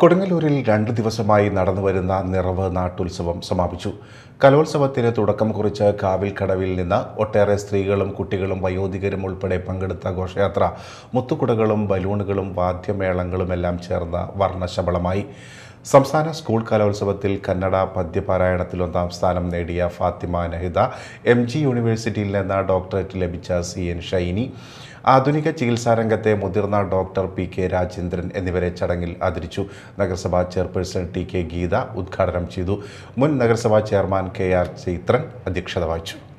കൊടുങ്ങല്ലൂരിൽ രണ്ട് ദിവസമായി നടന്നുവരുന്ന നിറവ് നാട്ടുത്സവം സമാപിച്ചു കലോത്സവത്തിന് തുടക്കം കുറിച്ച കാവിൽക്കടവിൽ നിന്ന് ഒട്ടേറെ സ്ത്രീകളും കുട്ടികളും വയോധികരും ഉൾപ്പെടെ പങ്കെടുത്ത ഘോഷയാത്ര മുത്തുകുടകളും ബലൂണുകളും വാദ്യമേളങ്ങളുമെല്ലാം ചേർന്ന് വർണ്ണശബളമായി സംസ്ഥാന സ്കൂൾ കലോത്സവത്തിൽ കന്നഡ പദ്യപാരായണത്തിൽ ഒന്നാം സ്ഥാനം നേടിയ ഫാത്തിമ നഹിദ എം ജി യൂണിവേഴ്സിറ്റിയിൽ നിന്ന് ഡോക്ടറേറ്റ് ലഭിച്ച സി എൻ ഷൈനി ആധുനിക ചികിത്സാ രംഗത്തെ മുതിർന്ന ഡോക്ടർ പി കെ രാജേന്ദ്രൻ എന്നിവരെ ചടങ്ങിൽ ആദരിച്ചു നഗരസഭാ ചെയർപേഴ്സൺ ടി കെ ഗീത ഉദ്ഘാടനം ചെയ്തു മുൻ നഗരസഭാ ചെയർമാൻ കെ ആർ ചൈത്രൻ അധ്യക്ഷത വഹിച്ചു